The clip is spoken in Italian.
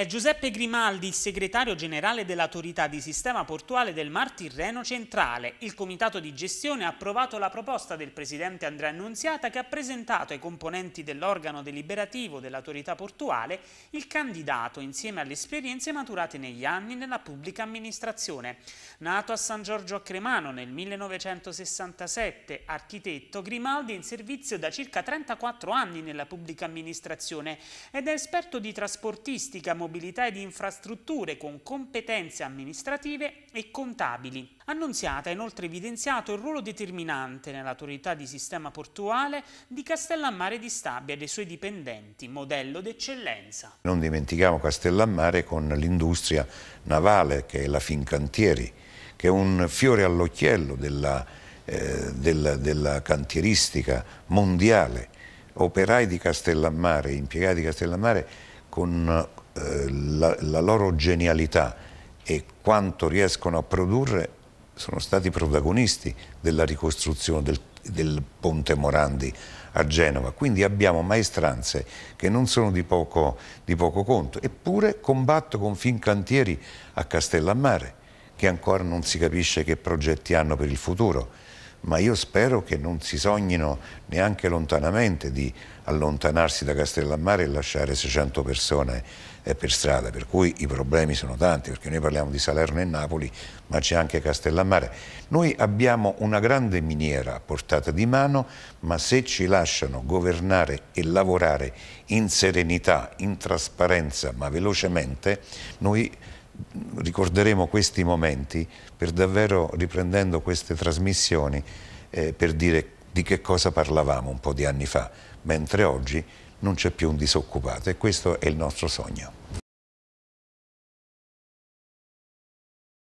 È Giuseppe Grimaldi, il segretario generale dell'autorità di sistema portuale del Mar Tirreno Centrale. Il comitato di gestione ha approvato la proposta del presidente Andrea Annunziata che ha presentato ai componenti dell'organo deliberativo dell'autorità portuale il candidato insieme alle esperienze maturate negli anni nella pubblica amministrazione. Nato a San Giorgio a Cremano nel 1967, architetto, Grimaldi è in servizio da circa 34 anni nella pubblica amministrazione ed è esperto di trasportistica, mobilità mobilità e di infrastrutture con competenze amministrative e contabili. Annunziata ha inoltre evidenziato il ruolo determinante nell'autorità di sistema portuale di Castellammare di Stabia e dei suoi dipendenti, modello d'eccellenza. Non dimentichiamo Castellammare con l'industria navale che è la Fincantieri, che è un fiore all'occhiello della, eh, della, della cantieristica mondiale operai di Castellammare, impiegati di Castellammare con la, la loro genialità e quanto riescono a produrre sono stati protagonisti della ricostruzione del, del, ponte Morandi a Genova. Quindi abbiamo maestranze che non sono di poco, di poco conto. Eppure combatto con Fincantieri a Castellammare, che ancora non si capisce che progetti hanno per il futuro ma io spero che non si sognino neanche lontanamente di allontanarsi da Castellammare e lasciare 600 persone eh, per strada, per cui i problemi sono tanti, perché noi parliamo di Salerno e Napoli, ma c'è anche Castellammare. Noi abbiamo una grande miniera a portata di mano, ma se ci lasciano governare e lavorare in serenità, in trasparenza, ma velocemente, noi ricorderemo questi momenti per davvero riprendendo queste trasmissioni eh, per dire di che cosa parlavamo un po' di anni fa, mentre oggi non c'è più un disoccupato e questo è il nostro sogno.